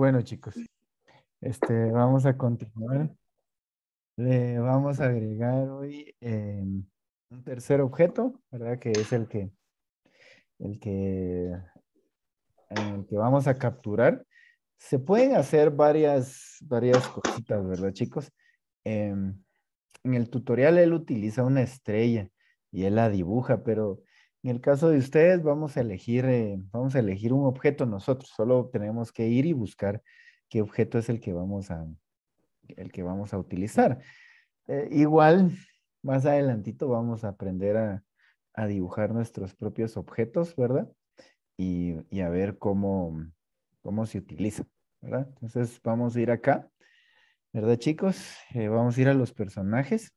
Bueno, chicos, este, vamos a continuar. Le vamos a agregar hoy eh, un tercer objeto, ¿verdad? Que es el que, el que, que vamos a capturar. Se pueden hacer varias, varias cositas, ¿verdad, chicos? Em, en el tutorial él utiliza una estrella y él la dibuja, pero en el caso de ustedes, vamos a elegir, eh, vamos a elegir un objeto nosotros. Solo tenemos que ir y buscar qué objeto es el que vamos a, el que vamos a utilizar. Eh, igual, más adelantito vamos a aprender a, dibujar nuestros propios objetos, ¿verdad? Y, a ver cómo, cómo se utiliza, ¿verdad? Entonces vamos a ir acá, ¿verdad chicos? Eh, vamos a ir a los personajes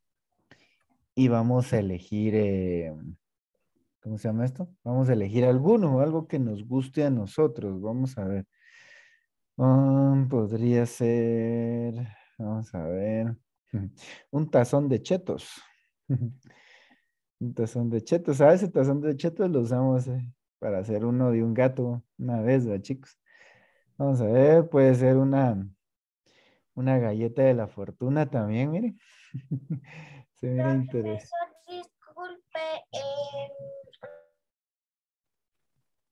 y vamos a elegir... ¿cómo se llama esto? Vamos a elegir alguno, algo que nos guste a nosotros. Vamos a ver. Mm, podría ser, vamos a ver, un tazón de chetos. un tazón de chetos. a ah, Ese tazón de chetos lo usamos eh, para hacer uno de un gato una vez, ¿verdad, chicos? Vamos a ver, puede ser una, una galleta de la fortuna también, miren. Se mira interesante.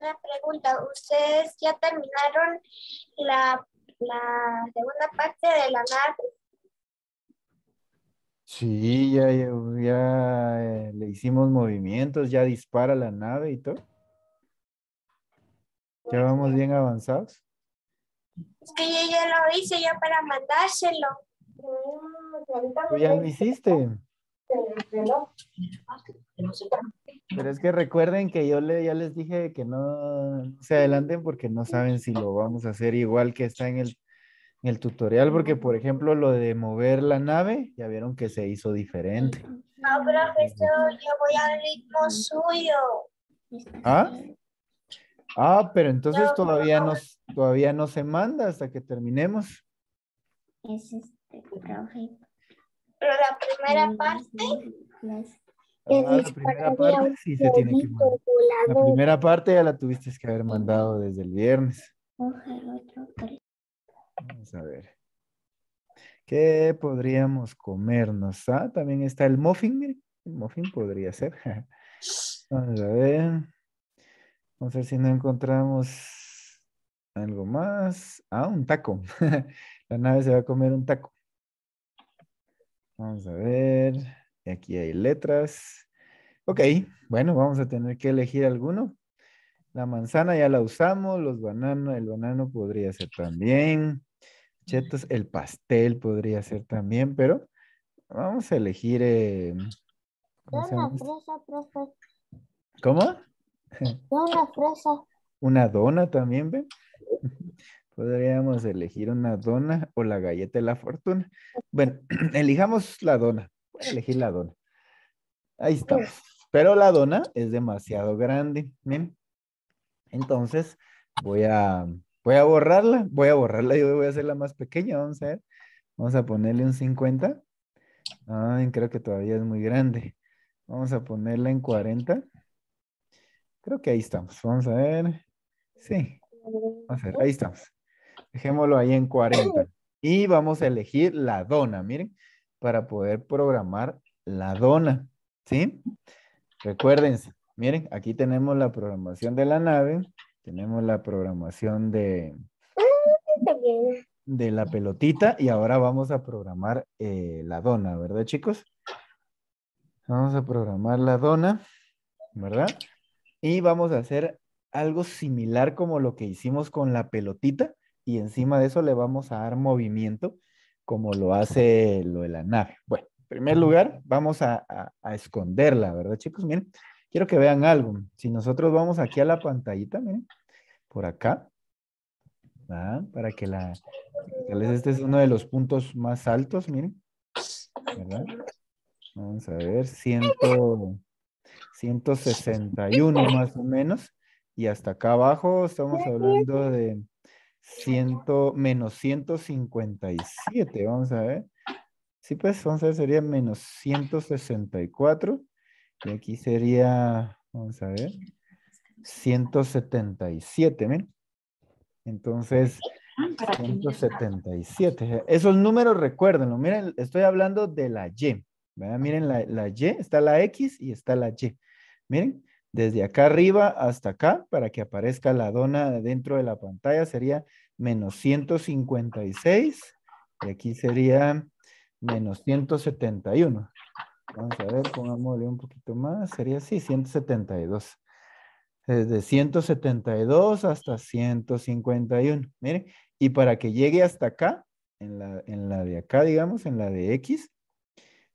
una pregunta. ¿Ustedes ya terminaron la, segunda parte de la nave? Sí, ya, ya, eh, le hicimos movimientos, ya dispara la nave y todo. ¿Ya pues vamos bien avanzados? Es que yo ya lo hice, ya para mandárselo. Mm, ya lo hiciste? Pero es que recuerden que yo le, ya les dije que no se adelanten porque no saben si lo vamos a hacer igual que está en el, en el tutorial, porque por ejemplo lo de mover la nave, ya vieron que se hizo diferente. No, profesor, yo voy al ritmo suyo. ¿Ah? ah pero entonces todavía, no, todavía no se manda hasta que terminemos. Es este, profe. Pero la primera ah, parte... Ah, la primera parte La ya la tuviste que haber mandado desde el viernes. Vamos a ver. ¿Qué podríamos comernos? Ah, también está el muffin, El muffin podría ser. Vamos a ver. Vamos a ver si no encontramos algo más. Ah, un taco. La nave se va a comer un taco. Vamos a ver. Aquí hay letras. Ok, bueno, vamos a tener que elegir alguno. La manzana ya la usamos, los bananos, el banano podría ser también. Chetos, el pastel podría ser también, pero vamos a elegir. una eh, este? fresa, Una dona también, ¿ve? Podríamos elegir una dona o la galleta de la fortuna. Bueno, elijamos la dona. Voy a elegir la dona. Ahí estamos. Pero la dona es demasiado grande. ¿bien? Entonces, voy a, voy a borrarla. Voy a borrarla y voy a hacerla más pequeña. Vamos a Vamos a ponerle un 50. creo que todavía es muy grande. Vamos a ponerla en 40. Creo que ahí estamos. Vamos a ver. Sí. Vamos a ver. Ahí estamos dejémoslo ahí en 40. Y vamos a elegir la dona, miren, para poder programar la dona, ¿sí? Recuérdense, miren, aquí tenemos la programación de la nave, tenemos la programación de, de la pelotita y ahora vamos a programar eh, la dona, ¿verdad chicos? Vamos a programar la dona, ¿verdad? Y vamos a hacer algo similar como lo que hicimos con la pelotita, y encima de eso le vamos a dar movimiento como lo hace lo de la nave. Bueno, en primer lugar, vamos a, a, esconderla, ¿verdad, chicos? Miren, quiero que vean algo. Si nosotros vamos aquí a la pantallita, miren, por acá, para que la... Tal este es uno de los puntos más altos, miren, ¿verdad? Vamos a ver, 161 más o menos. Y hasta acá abajo estamos hablando de Ciento, menos 157, vamos a ver. Sí, pues, vamos a ver, sería menos 164. Y aquí sería, vamos a ver, 177, ¿ven? Entonces, 177. Ah, Esos números, recuérdenlo. Miren, estoy hablando de la Y. Miren, la, la Y, está la X y está la Y. Miren, desde acá arriba hasta acá, para que aparezca la dona dentro de la pantalla, sería menos 156, y aquí sería menos 171. Vamos a ver, pongámosle un poquito más, sería así, 172. Desde 172 hasta 151, miren, y para que llegue hasta acá, en la, en la de acá, digamos, en la de X,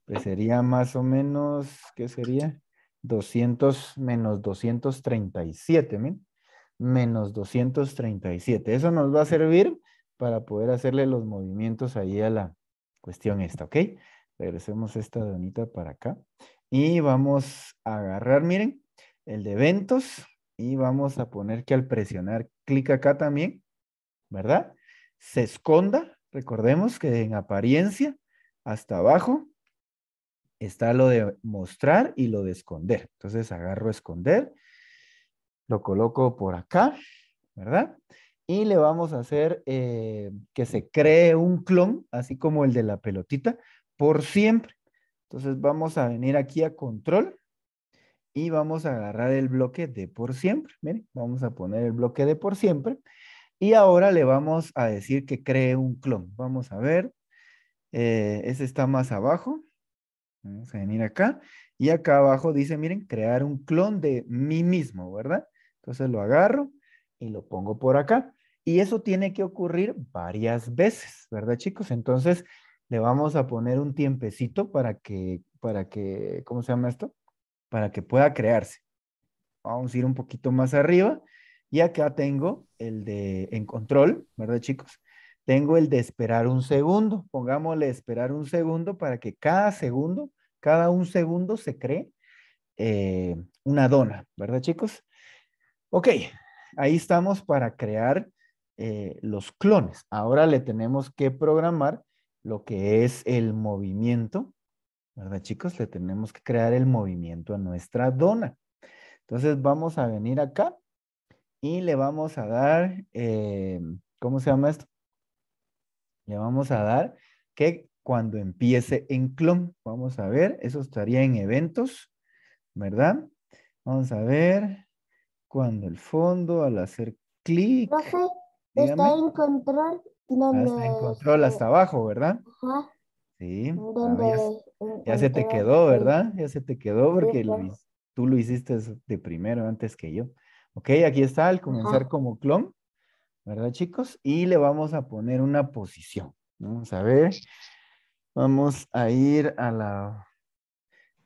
pues sería más o menos, ¿qué sería? 200 menos 237, menos 237. Eso nos va a servir para poder hacerle los movimientos ahí a la cuestión esta, ¿ok? Regresemos esta donita para acá. Y vamos a agarrar, miren, el de eventos. Y vamos a poner que al presionar clic acá también, ¿verdad? Se esconda. Recordemos que en apariencia, hasta abajo, está lo de mostrar y lo de esconder. Entonces agarro esconder, lo coloco por acá, ¿verdad? Y le vamos a hacer eh, que se cree un clon, así como el de la pelotita, por siempre. Entonces vamos a venir aquí a control y vamos a agarrar el bloque de por siempre. Miren, vamos a poner el bloque de por siempre. Y ahora le vamos a decir que cree un clon. Vamos a ver. Eh, ese está más abajo. Vamos a venir acá y acá abajo dice, miren, crear un clon de mí mismo, ¿verdad? Entonces lo agarro y lo pongo por acá. Y eso tiene que ocurrir varias veces, ¿verdad, chicos? Entonces le vamos a poner un tiempecito para que, para que, ¿cómo se llama esto? Para que pueda crearse. Vamos a ir un poquito más arriba. Y acá tengo el de en control, ¿verdad, chicos? Tengo el de esperar un segundo. Pongámosle esperar un segundo para que cada segundo cada un segundo se cree eh, una dona, ¿verdad chicos? Ok, ahí estamos para crear eh, los clones. Ahora le tenemos que programar lo que es el movimiento, ¿verdad chicos? Le tenemos que crear el movimiento a nuestra dona. Entonces vamos a venir acá y le vamos a dar, eh, ¿cómo se llama esto? Le vamos a dar que cuando empiece en clon. Vamos a ver, eso estaría en eventos, ¿verdad? Vamos a ver, cuando el fondo, al hacer clic. Ah, está en control. Está en control, hasta abajo, ¿verdad? Ajá. Sí. Ah, ya, se te quedó, ¿verdad? Ya se te quedó porque tú lo hiciste de primero antes que yo. Ok, aquí está al comenzar como clon, ¿verdad chicos? Y le vamos a poner una posición. Vamos a ver. Vamos a ir a la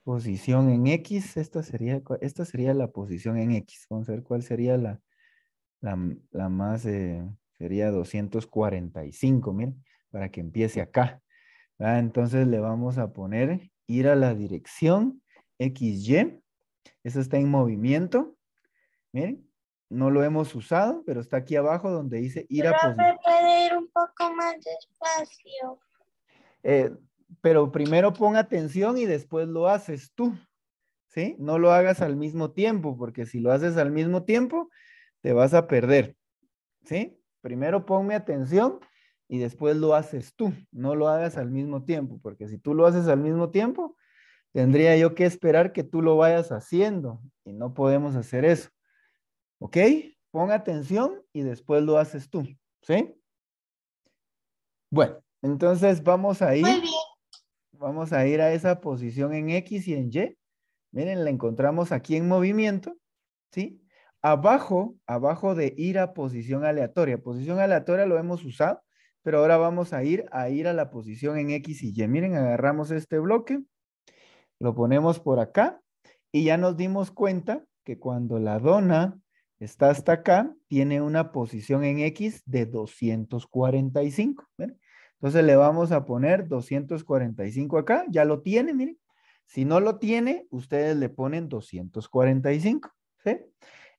posición en X. Esta sería, esta sería la posición en X. Vamos a ver cuál sería la, la, más, eh, sería 245, miren, para que empiece acá. Entonces le vamos a poner ir a la dirección XY. Eso está en movimiento. Miren, no lo hemos usado, pero está aquí abajo donde dice ir a posición. puede ir un poco más despacio. Eh, pero primero pon atención y después lo haces tú, ¿sí? No lo hagas al mismo tiempo, porque si lo haces al mismo tiempo, te vas a perder, ¿sí? Primero ponme atención y después lo haces tú, no lo hagas al mismo tiempo, porque si tú lo haces al mismo tiempo, tendría yo que esperar que tú lo vayas haciendo y no podemos hacer eso. ¿Ok? Pon atención y después lo haces tú, ¿sí? Bueno, entonces vamos a ir, vamos a ir a esa posición en X y en Y. Miren, la encontramos aquí en movimiento, ¿sí? Abajo, abajo de ir a posición aleatoria. Posición aleatoria lo hemos usado, pero ahora vamos a ir a ir a la posición en X y Y. Miren, agarramos este bloque, lo ponemos por acá y ya nos dimos cuenta que cuando la dona está hasta acá, tiene una posición en X de 245. ¿ven? Entonces le vamos a poner 245 acá, ya lo tiene, miren. Si no lo tiene, ustedes le ponen 245, ¿sí?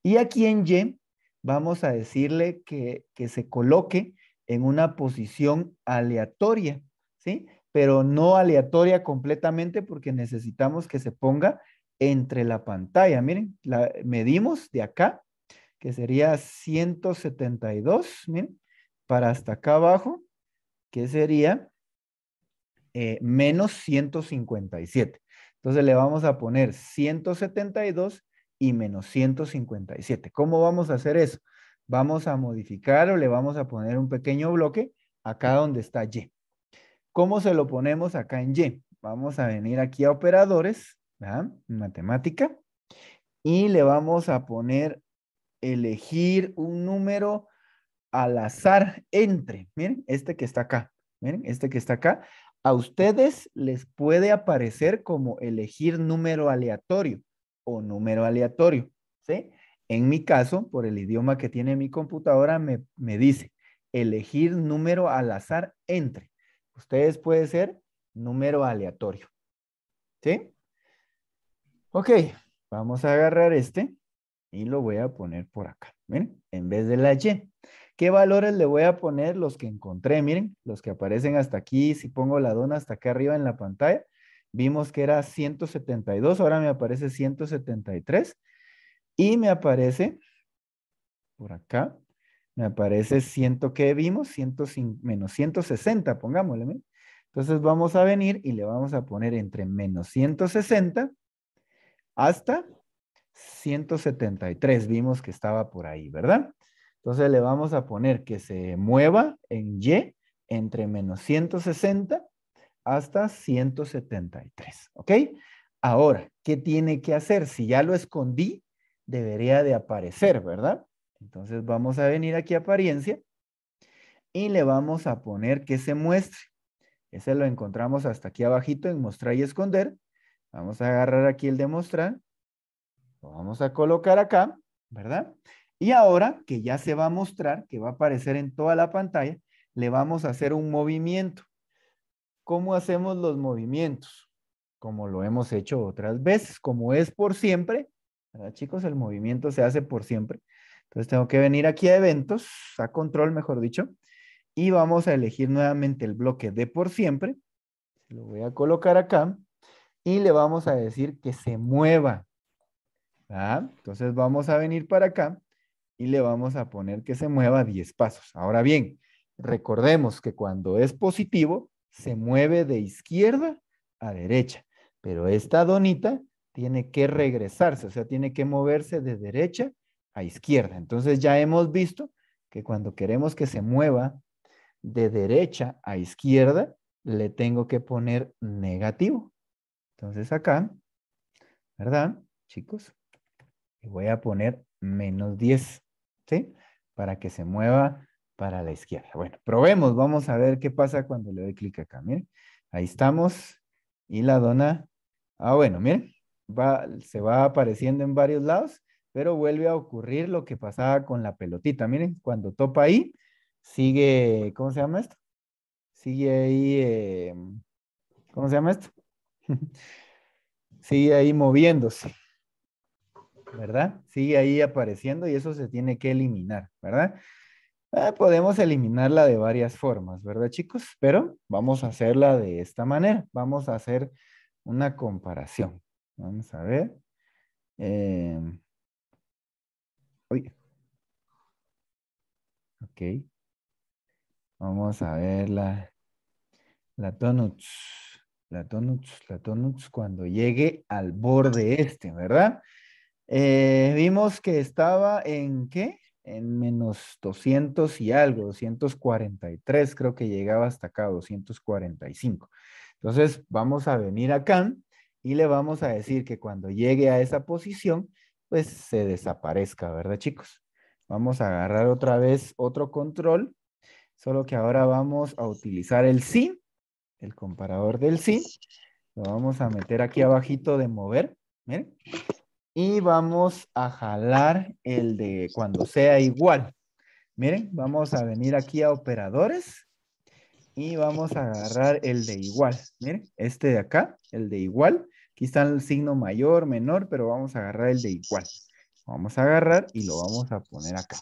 Y aquí en Y vamos a decirle que, se coloque en una posición aleatoria, ¿sí? Pero no aleatoria completamente porque necesitamos que se ponga entre la pantalla. Miren, la medimos de acá, que sería 172, miren, para hasta acá abajo que sería eh, menos 157. Entonces le vamos a poner 172 y menos 157. ¿Cómo vamos a hacer eso? Vamos a modificar o le vamos a poner un pequeño bloque acá donde está Y. ¿Cómo se lo ponemos acá en Y? Vamos a venir aquí a operadores, matemática, y le vamos a poner elegir un número al azar entre, miren, este que está acá, miren, este que está acá, a ustedes les puede aparecer como elegir número aleatorio o número aleatorio, ¿sí? En mi caso, por el idioma que tiene mi computadora, me, dice elegir número al azar entre. Ustedes puede ser número aleatorio, ¿sí? Ok, vamos a agarrar este y lo voy a poner por acá, ¿miren? En vez de la Y. ¿Qué valores le voy a poner? Los que encontré, miren, los que aparecen hasta aquí. Si pongo la dona hasta acá arriba en la pantalla, vimos que era 172, ahora me aparece 173. Y me aparece, por acá, me aparece 100 que vimos, menos 160, pongámosle. Entonces vamos a venir y le vamos a poner entre menos 160 hasta 173. Vimos que estaba por ahí, ¿verdad? Entonces le vamos a poner que se mueva en Y entre menos 160 hasta 173, ¿ok? Ahora, ¿qué tiene que hacer? Si ya lo escondí, debería de aparecer, ¿verdad? Entonces vamos a venir aquí a apariencia y le vamos a poner que se muestre. Ese lo encontramos hasta aquí abajito en mostrar y esconder. Vamos a agarrar aquí el de mostrar. Lo vamos a colocar acá, ¿verdad? Y ahora que ya se va a mostrar, que va a aparecer en toda la pantalla, le vamos a hacer un movimiento. ¿Cómo hacemos los movimientos? Como lo hemos hecho otras veces, como es por siempre, ¿verdad, chicos? El movimiento se hace por siempre. Entonces tengo que venir aquí a eventos, a control, mejor dicho, y vamos a elegir nuevamente el bloque de por siempre. Lo voy a colocar acá y le vamos a decir que se mueva. Entonces vamos a venir para acá y le vamos a poner que se mueva 10 pasos. Ahora bien, recordemos que cuando es positivo, se mueve de izquierda a derecha, pero esta donita tiene que regresarse, o sea, tiene que moverse de derecha a izquierda. Entonces ya hemos visto que cuando queremos que se mueva de derecha a izquierda, le tengo que poner negativo. Entonces acá, ¿verdad? Chicos, le voy a poner menos 10. Este, para que se mueva para la izquierda. Bueno, probemos, vamos a ver qué pasa cuando le doy clic acá, miren. Ahí estamos y la dona, ah bueno, miren, se va apareciendo en varios lados, pero vuelve a ocurrir lo que pasaba con la pelotita, miren, cuando topa ahí, sigue, ¿cómo se llama esto? Sigue ahí, eh, ¿cómo se llama esto? sigue ahí moviéndose. ¿verdad? Sigue ahí apareciendo y eso se tiene que eliminar, ¿verdad? Ah, podemos eliminarla de varias formas, ¿verdad, chicos? Pero vamos a hacerla de esta manera. Vamos a hacer una comparación. Vamos a ver. Em, ok. Vamos a ver la, la La Tonuts. la tonuts cuando llegue al borde este, ¿verdad? Eh, vimos que estaba en qué? En menos 200 y algo, 243, creo que llegaba hasta acá, 245. Entonces vamos a venir acá y le vamos a decir que cuando llegue a esa posición, pues se desaparezca, ¿verdad chicos? Vamos a agarrar otra vez otro control, solo que ahora vamos a utilizar el sí, el comparador del sí. Lo vamos a meter aquí abajito de mover, miren y vamos a jalar el de cuando sea igual. Miren, vamos a venir aquí a operadores y vamos a agarrar el de igual. Miren, este de acá, el de igual. Aquí está el signo mayor, menor, pero vamos a agarrar el de igual. Vamos a agarrar y lo vamos a poner acá.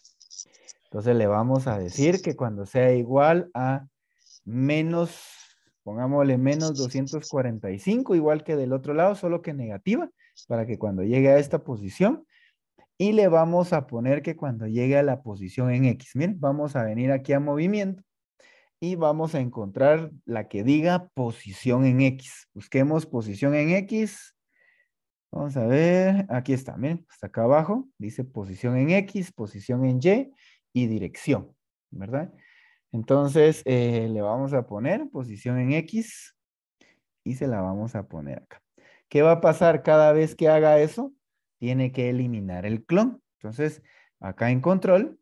Entonces le vamos a decir que cuando sea igual a menos, pongámosle menos 245, igual que del otro lado, solo que negativa para que cuando llegue a esta posición y le vamos a poner que cuando llegue a la posición en X, miren, vamos a venir aquí a movimiento y vamos a encontrar la que diga posición en X. Busquemos posición en X. Vamos a ver, aquí está, miren, hasta acá abajo, dice posición en X, posición en Y y dirección, ¿verdad? Entonces, eh, le vamos a poner posición en X y se la vamos a poner acá. ¿Qué va a pasar cada vez que haga eso? Tiene que eliminar el clon. Entonces, acá en control,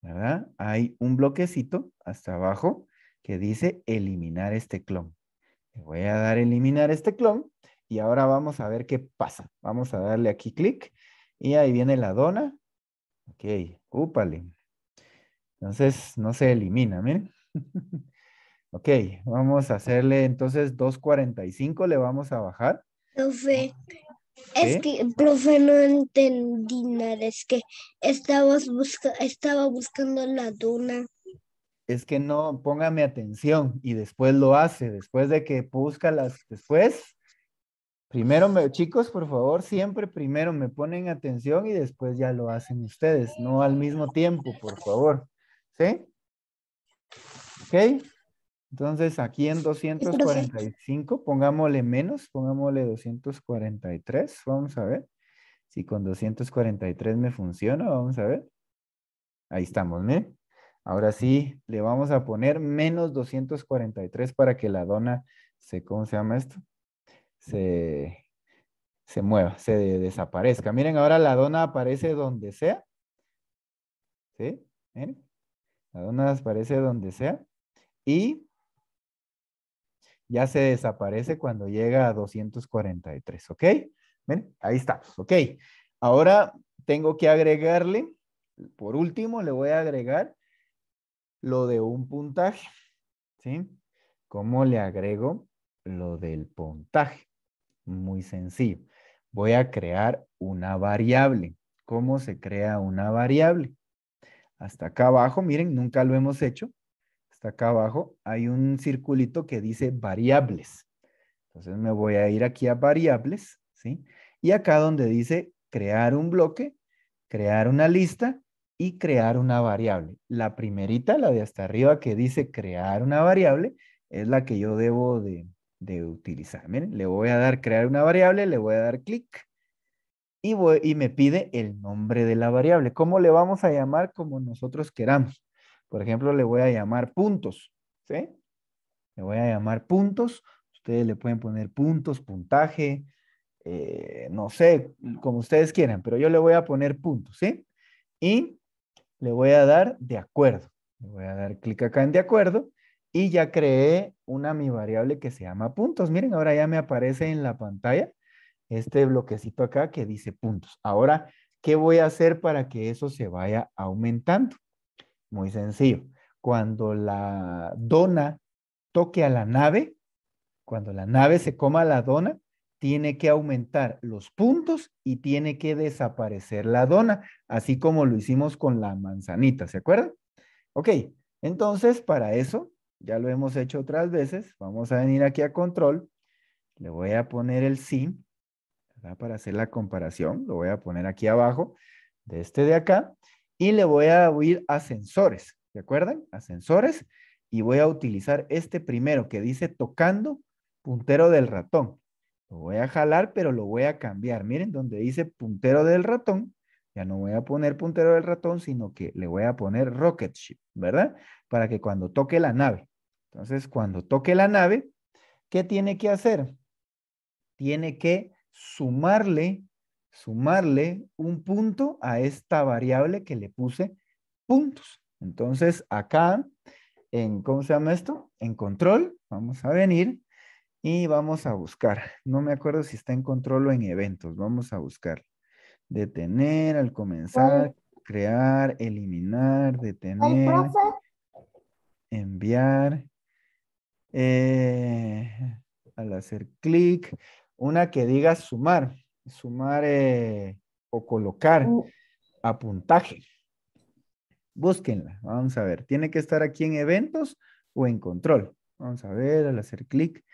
¿verdad? Hay un bloquecito hasta abajo que dice eliminar este clon. Le voy a dar eliminar este clon y ahora vamos a ver qué pasa. Vamos a darle aquí clic y ahí viene la dona. Ok, úpale. Entonces no se elimina, miren. ok, vamos a hacerle entonces 2.45, le vamos a bajar Profe, es que, profe, no entendí nada, es que estaba buscando la duna. Es que no, póngame atención y después lo hace, después de que busca las, después, primero, chicos, por favor, siempre primero me ponen atención y después ya lo hacen ustedes, no al mismo tiempo, por favor, ¿sí? ¿Ok? Entonces aquí en 245, pues, pongámosle menos, pongámosle 243. Vamos a ver si con 243 me funciona. Vamos a ver. Ahí estamos, ¿eh? Ahora sí, le vamos a poner menos 243 para que la dona se, ¿cómo se llama esto? Se, se mueva, se desaparezca. Miren, ahora la dona aparece donde sea. ¿Sí? ¿Eh? La dona aparece donde sea. Y ya se desaparece cuando llega a 243, ¿ok? ¿Ven? Ahí estamos, ok. Ahora tengo que agregarle, por último, le voy a agregar lo de un puntaje, ¿sí? ¿Cómo le agrego lo del puntaje? Muy sencillo. Voy a crear una variable. ¿Cómo se crea una variable? Hasta acá abajo, miren, nunca lo hemos hecho acá abajo, hay un circulito que dice variables. Entonces me voy a ir aquí a variables, ¿sí? Y acá donde dice crear un bloque, crear una lista y crear una variable. La primerita, la de hasta arriba que dice crear una variable, es la que yo debo de, utilizar. Miren, le voy a dar crear una variable, le voy a dar clic y, y me pide el nombre de la variable. ¿Cómo le vamos a llamar como nosotros queramos? Por ejemplo, le voy a llamar puntos, ¿sí? Le voy a llamar puntos. Ustedes le pueden poner puntos, puntaje, eh, no sé, como ustedes quieran, pero yo le voy a poner puntos, ¿sí? Y le voy a dar de acuerdo. Le voy a dar clic acá en de acuerdo y ya creé una mi variable que se llama puntos. Miren, ahora ya me aparece en la pantalla este bloquecito acá que dice puntos. Ahora, ¿qué voy a hacer para que eso se vaya aumentando? Muy sencillo. Cuando la dona toque a la nave, cuando la nave se coma la dona, tiene que aumentar los puntos y tiene que desaparecer la dona, así como lo hicimos con la manzanita, ¿se acuerdan? Ok, entonces para eso, ya lo hemos hecho otras veces, vamos a venir aquí a control, le voy a poner el sí, para hacer la comparación, lo voy a poner aquí abajo de este de acá, y le voy a ir ascensores, sensores, ¿de acuerdan? Ascensores, y voy a utilizar este primero que dice tocando puntero del ratón. Lo voy a jalar, pero lo voy a cambiar. Miren, donde dice puntero del ratón, ya no voy a poner puntero del ratón, sino que le voy a poner rocket ship, ¿verdad? Para que cuando toque la nave. Entonces, cuando toque la nave, ¿qué tiene que hacer? Tiene que sumarle sumarle un punto a esta variable que le puse puntos. Entonces acá, en, ¿cómo se llama esto? En control, vamos a venir y vamos a buscar. No me acuerdo si está en control o en eventos, vamos a buscar. Detener al comenzar, crear, eliminar, detener, enviar, eh, al hacer clic, una que diga sumar sumar eh, o colocar mm. a puntaje. Búsquenla, vamos a ver. Tiene que estar aquí en eventos o en control. Vamos a ver, al hacer clic,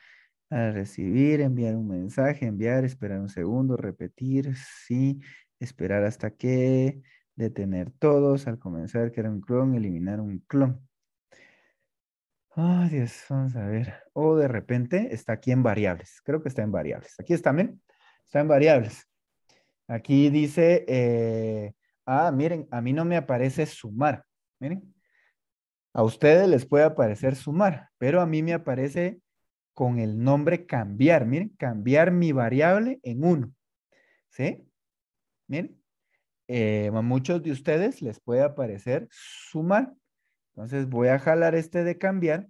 al recibir, enviar un mensaje, enviar, esperar un segundo, repetir, sí, esperar hasta que, detener todos, al comenzar, crear un clon, eliminar un clon. Ay, Dios, vamos a ver. O de repente está aquí en variables. Creo que está en variables. Aquí está, ¿ven? está variables. Aquí dice, eh, ah, miren, a mí no me aparece sumar. Miren, a ustedes les puede aparecer sumar, pero a mí me aparece con el nombre cambiar. Miren, cambiar mi variable en uno. ¿Sí? Miren, eh, a muchos de ustedes les puede aparecer sumar. Entonces voy a jalar este de cambiar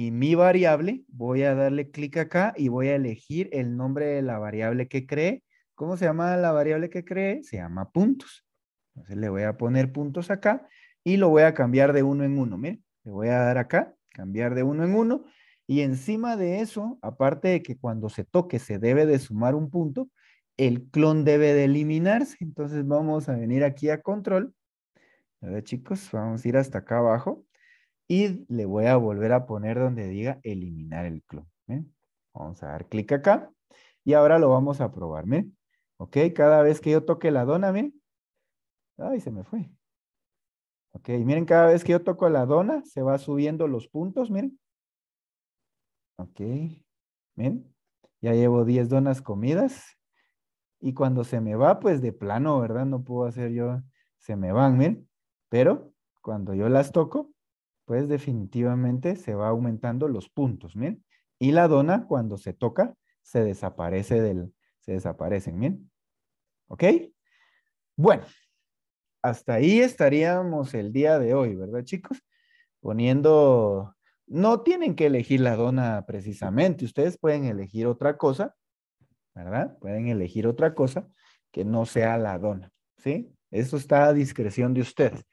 y mi variable, voy a darle clic acá y voy a elegir el nombre de la variable que cree. ¿Cómo se llama la variable que cree? Se llama puntos. Entonces le voy a poner puntos acá y lo voy a cambiar de uno en uno. Miren, le voy a dar acá, cambiar de uno en uno. Y encima de eso, aparte de que cuando se toque se debe de sumar un punto, el clon debe de eliminarse. Entonces vamos a venir aquí a control. ver chicos, vamos a ir hasta acá abajo y le voy a volver a poner donde diga eliminar el clon. ¿eh? Vamos a dar clic acá y ahora lo vamos a probar. Ok, cada vez que yo toque la dona, miren. Ay, se me fue. Ok, miren, cada vez que yo toco la dona, se va subiendo los puntos, miren. Ok, miren. Ya llevo 10 donas comidas. Y cuando se me va, pues de plano, ¿verdad? No puedo hacer yo, se me van, miren. Pero cuando yo las toco, pues definitivamente se va aumentando los puntos, ¿bien? Y la dona cuando se toca se desaparece del, se desaparecen, ¿bien? ¿Ok? Bueno, hasta ahí estaríamos el día de hoy, ¿verdad chicos? Poniendo, no tienen que elegir la dona precisamente, ustedes pueden elegir otra cosa, ¿verdad? Pueden elegir otra cosa que no sea la dona, ¿sí? Eso está a discreción de ustedes.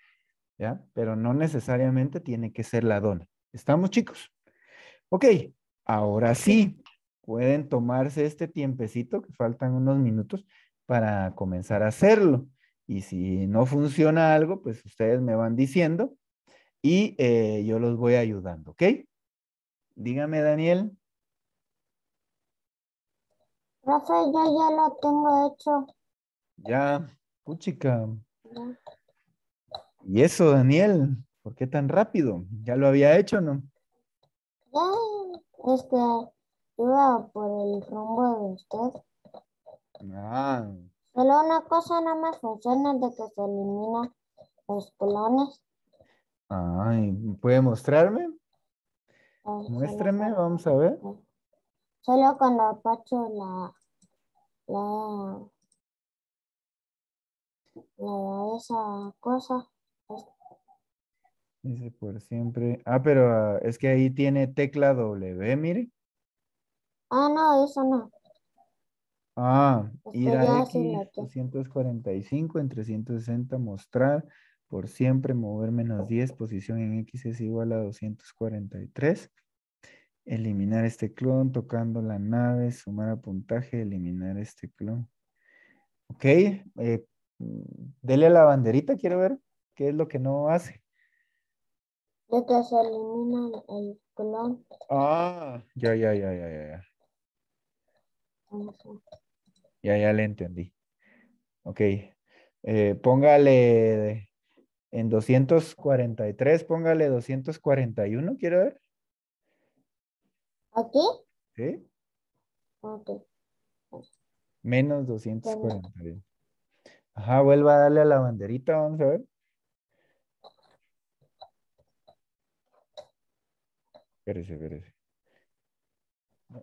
¿ya? Pero no necesariamente tiene que ser la dona. ¿Estamos chicos? Ok, ahora sí, pueden tomarse este tiempecito, que faltan unos minutos, para comenzar a hacerlo. Y si no funciona algo, pues ustedes me van diciendo y eh, yo los voy ayudando, ¿ok? Dígame, Daniel. Rafael, ya lo tengo hecho. Ya, puchica. Ya. ¿Y eso, Daniel? ¿Por qué tan rápido? ¿Ya lo había hecho, no? Ya, este, iba por el rumbo de usted. Ah. Solo una cosa nada más funciona de que se elimina los colones. Ay, ¿puede mostrarme? Ah, Muéstreme, Muéstrame, vamos a ver. Solo cuando apacho la, la, la, esa cosa. Dice por siempre. Ah, pero es que ahí tiene tecla W, ¿eh, mire. Ah, no, eso no. Ah, ir a 245 en 360, mostrar, por siempre, mover menos 10, posición en X es igual a 243. Eliminar este clon, tocando la nave, sumar a puntaje, eliminar este clon. Ok, eh, dele a la banderita, quiero ver qué es lo que no hace que se elimina el clon. Ah, ya, ya, ya, ya, ya. Ya, ya le entendí. Ok. Eh, póngale en 243, póngale 241, quiero ver. ¿Aquí? Sí. Ok. Menos 241. Ajá, vuelva a darle a la banderita, vamos a ver. Espérese, espérese.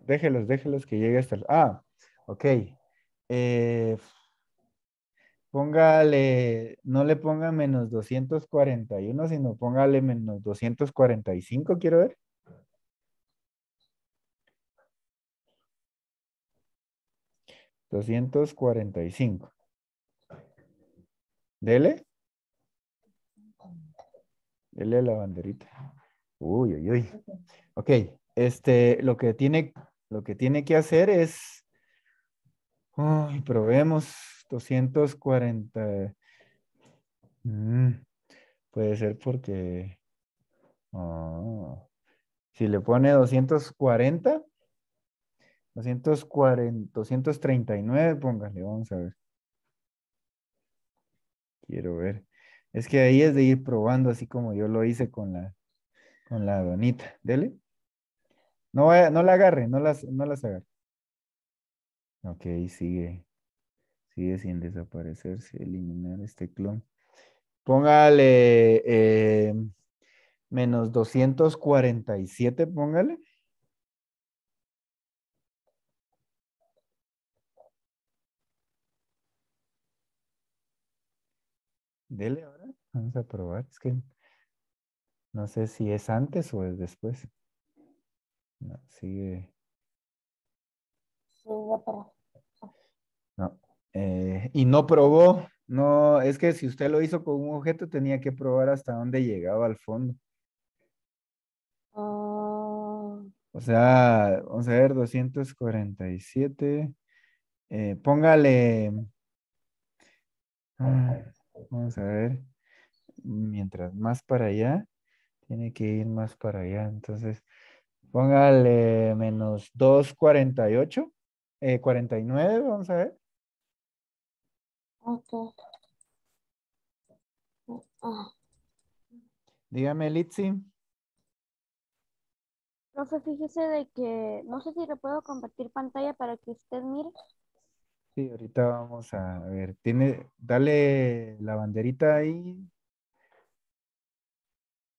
Déjelos, déjelos que llegue hasta... El... Ah, ok. Eh, póngale, no le ponga menos 241, sino póngale menos 245, quiero ver. Doscientos cuarenta y cinco. Dele. Dele la banderita. Uy, uy, uy. Ok, este, lo que tiene, lo que, tiene que hacer es, probemos, 240. Mm, puede ser porque, oh, si le pone 240, 240, 239, póngale, vamos a ver. Quiero ver. Es que ahí es de ir probando, así como yo lo hice con la, con la donita, dele. No, no la agarre, no las, no las agarre. Ok, sigue. Sigue sin desaparecerse, eliminar este clon. Póngale em, menos 247, póngale. Dele ahora, vamos a probar. Es que no sé si es antes o es después. No, sigue. No. Eh, y no probó. No, es que si usted lo hizo con un objeto, tenía que probar hasta dónde llegaba al fondo. Ah. O sea, vamos a ver, 247. Eh, póngale. Ah, vamos a ver. Mientras más para allá tiene que ir más para allá. Entonces, póngale menos 248, eh, 49, vamos a ver. Ok. Ah. Dígame, Litsi. Profe, fíjese de que no sé si le puedo compartir pantalla para que usted mire. Sí, ahorita vamos a ver. Tiene, dale la banderita ahí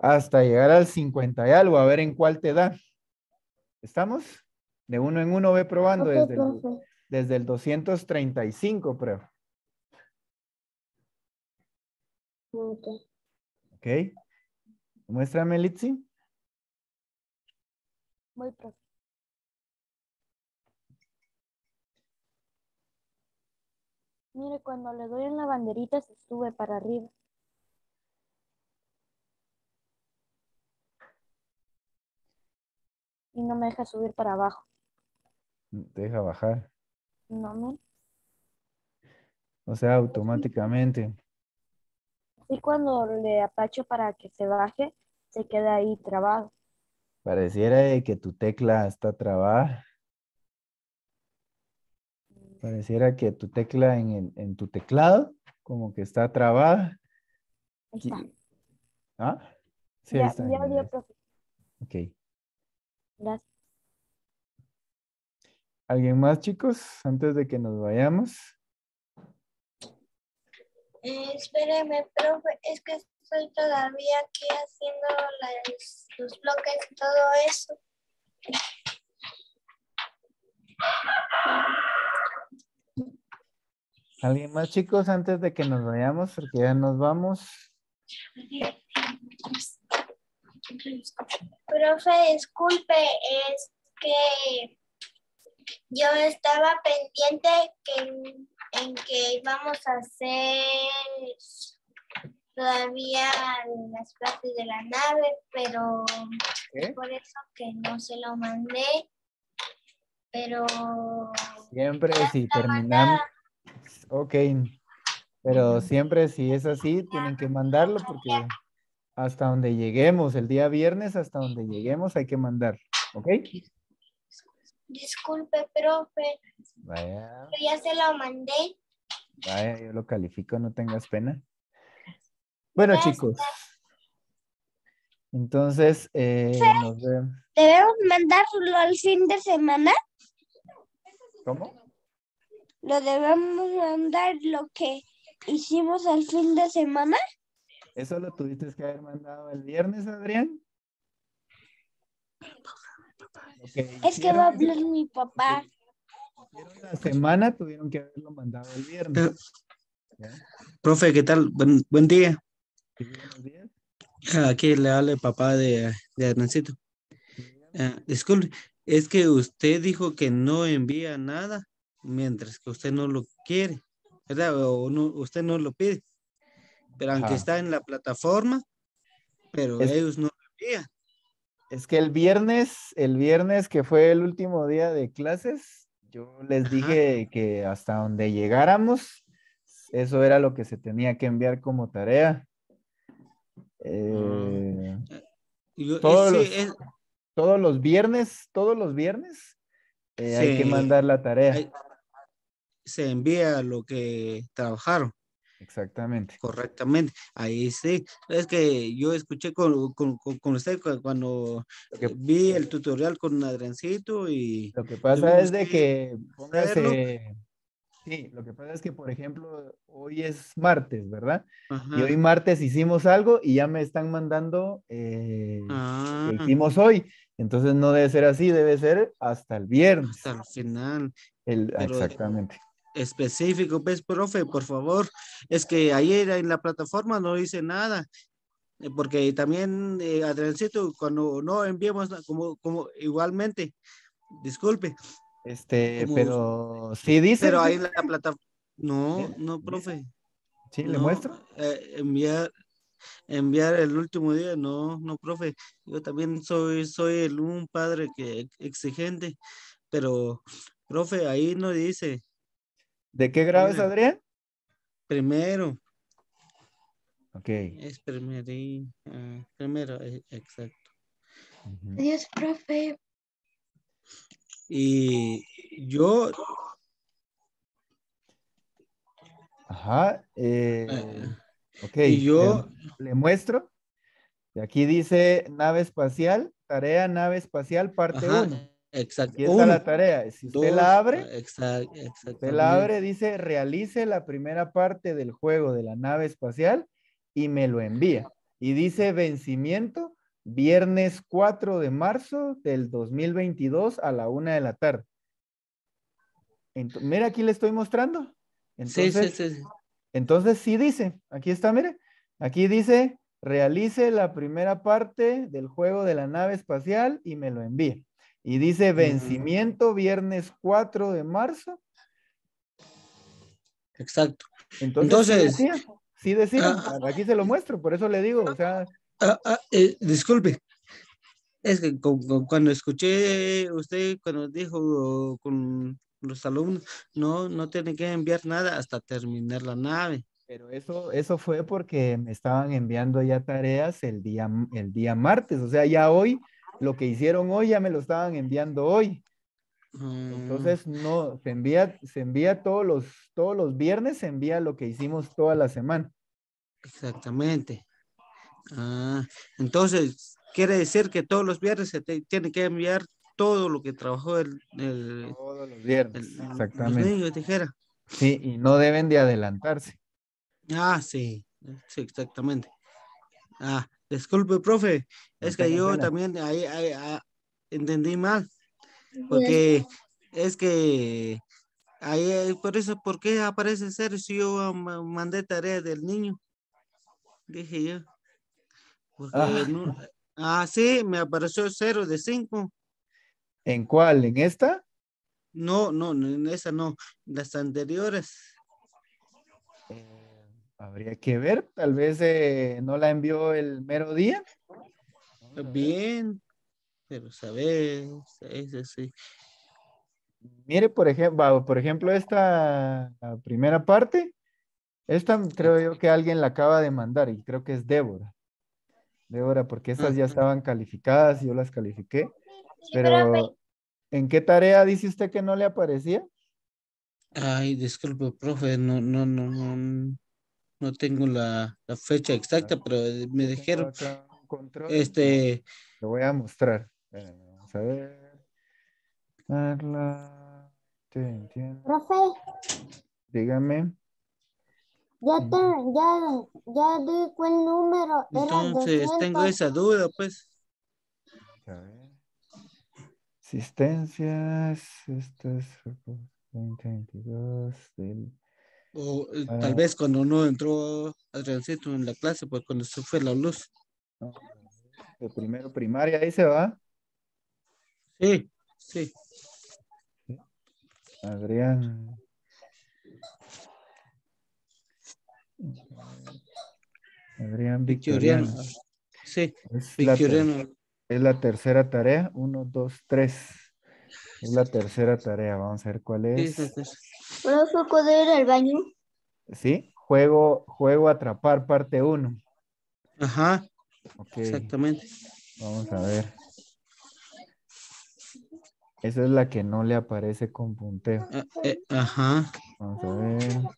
hasta llegar al 50 y algo, a ver en cuál te da. ¿Estamos? De uno en uno ve probando desde, el, desde el 235, prueba. Ok. Muéstrame, Litsi. Muy profe. Mire, cuando le doy en la banderita se sube para arriba. y no me deja subir para abajo. ¿Te deja bajar? No, no. O sea, automáticamente. Y cuando le apacho para que se baje, se queda ahí trabado. Pareciera que tu tecla está trabada. Pareciera que tu tecla en, tu teclado como que está trabada. Ahí está. ¿Ah? Sí, está. Ya, Ok. Gracias. ¿Alguien más, chicos? Antes de que nos vayamos. Espérenme, profe, es que estoy todavía aquí haciendo los bloques y todo eso. ¿Alguien más, chicos? Antes de que nos vayamos, porque ya nos vamos. Profe, disculpe, es que yo estaba pendiente que, en que íbamos a hacer todavía las partes de la nave, pero por eso que no se lo mandé. Pero siempre si terminamos, ok, pero siempre si es así, tienen que mandarlo porque hasta donde lleguemos, el día viernes hasta donde lleguemos hay que mandar, ¿ok? Disculpe, profe. Vaya. ya se lo mandé. Vaya, yo lo califico, no tengas pena. Bueno, chicos. Entonces, eh, ¿Debemos mandarlo al fin de semana? ¿Cómo? ¿Lo debemos mandar lo que hicimos al fin de semana? ¿Eso lo tuviste que haber mandado el viernes, Adrián? es que va a hablar mi papá. La semana tuvieron que haberlo mandado el viernes. profe, ¿qué tal? Buen, día. Ah, aquí le habla el papá de, de ah, disculpe, es que usted dijo que no envía nada mientras que usted no lo quiere, ¿verdad? O no, usted no lo pide pero aunque está en la plataforma, pero ellos no lo veían. Es que el viernes, el viernes que fue el último día de clases, yo les dije que hasta donde llegáramos, eso era lo que se tenía que enviar como tarea. Eh, mm. eh, todos, los, viernes, todos los viernes, eh, hay que mandar la tarea. se envía lo que trabajaron. Exactamente. Correctamente. Ahí sí. Es que yo escuché con, con, usted cuando eh, vi el tutorial con adrencito y... Lo que pasa es de que... sí, lo que pasa es que, por ejemplo, hoy es martes, ¿verdad? Y hoy martes hicimos algo y ya me están mandando eh, que ah. hicimos hoy. Entonces no debe ser así, debe ser hasta el viernes. Hasta el final. exactamente específico, pues, profe? Por favor, es que ayer en la plataforma no hice nada, eh, porque también eh, a cuando no enviamos, como, como igualmente, disculpe. Este, pero sí dice. Pero ahí en la plataforma. No, no, profe. Sí, le muestro. Eh, enviar, enviar el último día, no, no, profe. Yo también soy, soy un padre que exigente, pero, profe, ahí no dice ¿De qué grado es Adrián? Primero. Ok. Es eh, primero, primero, exacto. Adiós, profe. Y yo... Ajá. Eh, ok. Y yo... Le, muestro. Y aquí dice nave espacial, tarea nave espacial, parte 1. Exacto. Aquí está la tarea. Si usted la abre, ah, la abre, dice, realice la primera parte del juego de la nave espacial y me lo envía. Y dice vencimiento, viernes 4 de marzo del 2022 a la una de la tarde. mira, aquí le estoy mostrando. sí, sí, sí. Entonces sí dice, aquí está, mire, aquí dice, realice la primera parte del juego de la nave espacial y me lo envía. Y dice mm. vencimiento viernes 4 de marzo. Exacto. Entonces, sí decía, ah, ah, aquí se lo muestro, por eso le digo, o sea... Ah, eh, disculpe, es que cuando escuché usted, cuando dijo con los alumnos, no, no tienen que enviar nada hasta terminar la nave. Pero eso, eso fue porque me estaban enviando ya tareas el día, el día martes, o sea, ya hoy lo que hicieron hoy ya me lo estaban enviando hoy. Mm. Entonces, no, se envía, se envía todos los, todos los viernes, se envía lo que hicimos toda la semana. Exactamente. Ah, entonces, quiere decir que todos los viernes se tiene que enviar todo lo que trabajó el... el todos los viernes, exactamente. sí, y no deben de adelantarse. Ah, sí, sí exactamente. Ah, Disculpe, profe, es que yo también ahí, ahí, entendí mal, porque es que ahí, eh, por eso, ¿por qué aparece cero si yo ah, mandé tarea del niño? Dije yo. Ah. ah, sí, me apareció cero de cinco. ¿En cuál? ¿En esta? No, no, en esa no, las anteriores habría que ver, tal vez eh, no la envió el mero día. Bien, pero sabes, es sí. Mire, por ejemplo, por ejemplo, esta primera parte, esta creo yo que alguien la acaba de mandar y creo que es Débora. Débora, porque estas ya estaban calificadas, yo las califiqué. Pero, ¿en qué tarea dice usted que no le aparecía? Ay, disculpe, profe, no, no, no, no no tengo la, fecha exacta, pero eh, me dijeron Este. Lo voy a mostrar. vamos a ver. Te entiendo. Profe. Dígame. Ya, te, ya, ya dijo el número. Entonces, tengo esa duda, pues. A ver. Asistencias. es 2022 del o eh, tal ah. vez cuando no entró Adriancito en la clase, pues cuando se fue la luz. El primero primaria, ahí se va. Sí, sí. Adrián. Adrián Victoriano. Sí, es Victoriano. es la tercera tarea. Uno, dos, tres. Es la tercera tarea. Vamos a ver cuál es. Sí, ¿puedo ir al baño? Sí, juego, juego atrapar parte 1. Ajá, exactamente. Vamos a ver. Esa es la que no le aparece con punteo. Ah, eh, ajá. Vamos a ver.